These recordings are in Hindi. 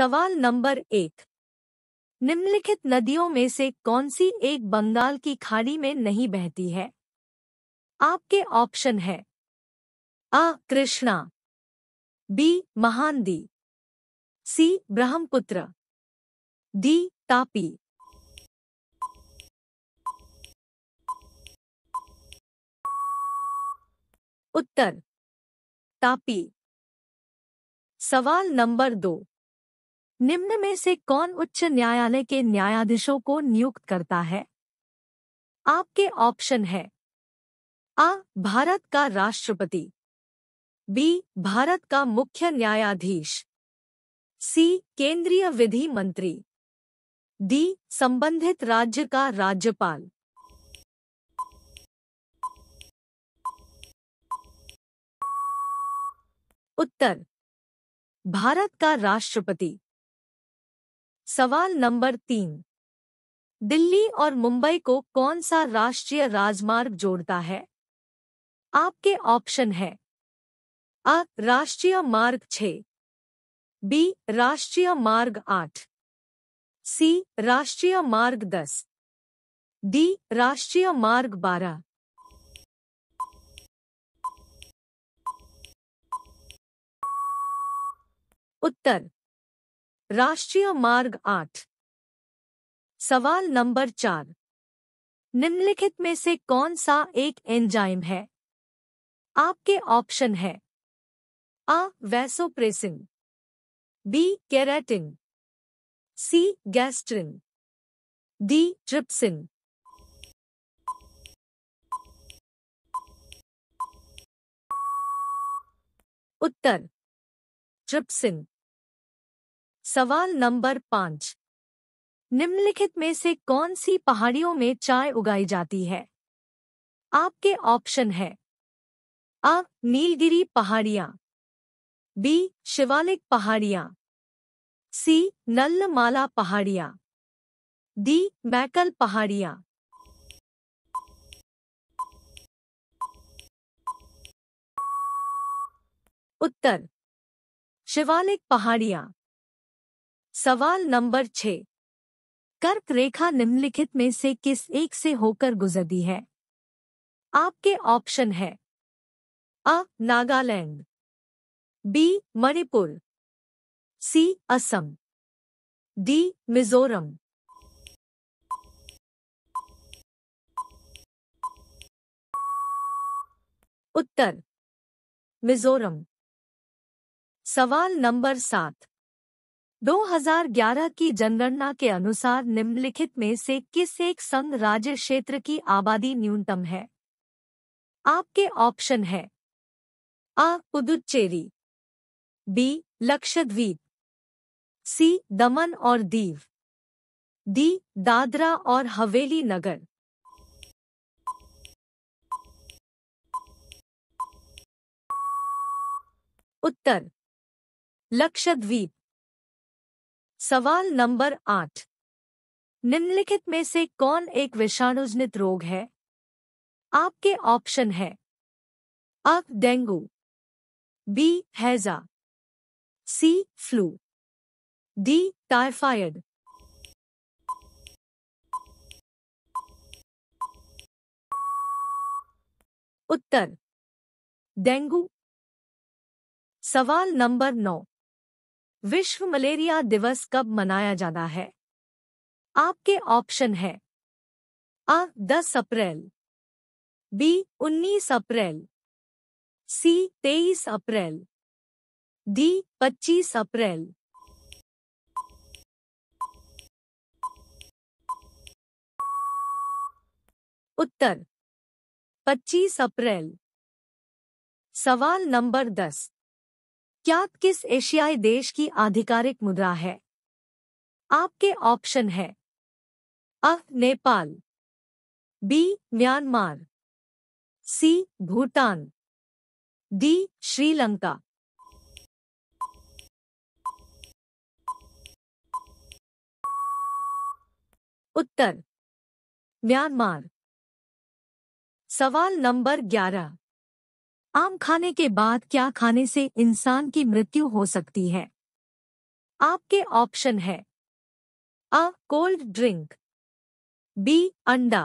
सवाल नंबर एक निम्नलिखित नदियों में से कौन सी एक बंगाल की खाड़ी में नहीं बहती है आपके ऑप्शन है A Krishna B Mahanadi C Brahmaputra D Tapi उत्तर तापी सवाल नंबर दो निम्न में से कौन उच्च न्यायालय के न्यायाधीशों को नियुक्त करता है आपके ऑप्शन है आ भारत का राष्ट्रपति बी भारत का मुख्य न्यायाधीश सी केंद्रीय विधि मंत्री डी संबंधित राज्य का राज्यपाल उत्तर भारत का राष्ट्रपति सवाल नंबर तीन दिल्ली और मुंबई को कौन सा राष्ट्रीय राजमार्ग जोड़ता है आपके ऑप्शन है अ राष्ट्रीय मार्ग छ बी राष्ट्रीय मार्ग आठ सी राष्ट्रीय मार्ग दस डी राष्ट्रीय मार्ग बारह उत्तर राष्ट्रीय मार्ग आठ सवाल नंबर चार निम्नलिखित में से कौन सा एक एंजाइम है आपके ऑप्शन है A vasopressin B keratin C gastrin D trypsin उत्तर ट्रिप्सिन सवाल नंबर पाँच निम्नलिखित में से कौन सी पहाड़ियों में चाय उगाई जाती है आपके ऑप्शन है अ नीलगिरी पहाड़ियां बी शिवालिक पहाड़ियां सी नल्लमाला पहाड़ियां डी मैकल पहाड़ियां उत्तर शिवालिक पहाड़ियां सवाल नंबर छ कर्क रेखा निम्नलिखित में से किस एक से होकर गुजरती है आपके ऑप्शन है A Nagaland B Manipur C Assam D Mizoram उत्तर मिजोरम सवाल नंबर सात 2011 की जनगणना के अनुसार निम्नलिखित में से किस एक संघ राज्य क्षेत्र की आबादी न्यूनतम है आपके ऑप्शन है A Puducherry B Lakshadweep C Daman और दीव डी दादरा और हवेली नगर उत्तर लक्षद्वीप सवाल नंबर आठ निम्नलिखित में से कौन एक विषाणुजनित रोग है आपके ऑप्शन है अ डेंगू बी हैजा सी फ्लू डी टाइफाइड उत्तर डेंगू सवाल नंबर नौ विश्व मलेरिया दिवस कब मनाया जाना है आपके ऑप्शन है अ 10 अप्रैल बी 19 अप्रैल सी 23 अप्रैल डी 25 अप्रैल उत्तर 25 अप्रैल सवाल नंबर दस क्या किस एशियाई देश की आधिकारिक मुद्रा है आपके ऑप्शन है A Nepal B Myanmar C Bhutan D Sri Lanka उत्तर म्यांमार सवाल नंबर ग्यारह आम खाने के बाद क्या खाने से इंसान की मृत्यु हो सकती है आपके ऑप्शन है अ कोल्ड ड्रिंक बी अंडा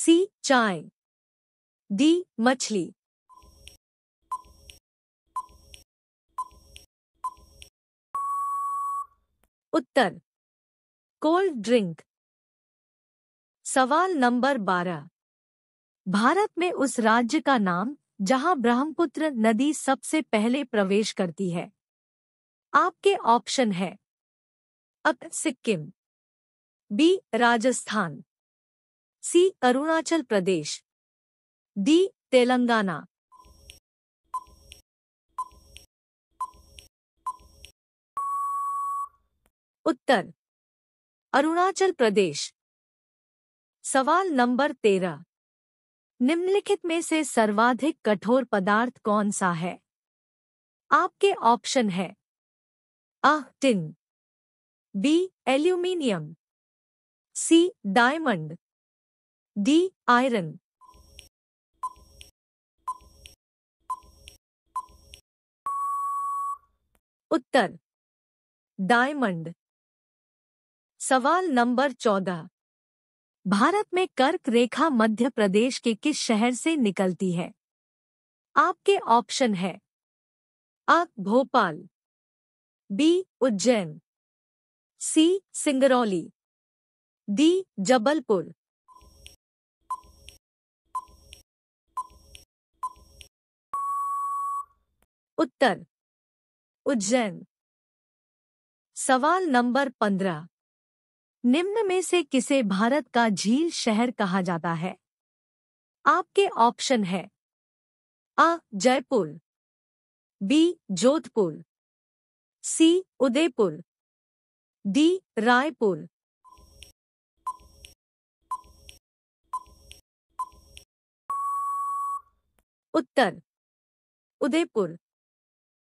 सी चाय डी मछली उत्तर कोल्ड ड्रिंक सवाल नंबर बारह भारत में उस राज्य का नाम जहां ब्रह्मपुत्र नदी सबसे पहले प्रवेश करती है आपके ऑप्शन है अक Sikkim B Rajasthan C Arunachal Pradesh D Telangana उत्तर अरुणाचल प्रदेश सवाल नंबर तेरह निम्नलिखित में से सर्वाधिक कठोर पदार्थ कौन सा है आपके ऑप्शन है A tin B aluminium C diamond D iron उत्तर डायमंड सवाल नंबर चौदह भारत में कर्क रेखा मध्य प्रदेश के किस शहर से निकलती है आपके ऑप्शन है A Bhopal B Ujjain C Singrauli D Jabalpur उत्तर उज्जैन सवाल नंबर पंद्रह निम्न में से किसे भारत का झील शहर कहा जाता है आपके ऑप्शन है A Jaipur B Jodhpur C Udaipur D Raipur उत्तर उदयपुर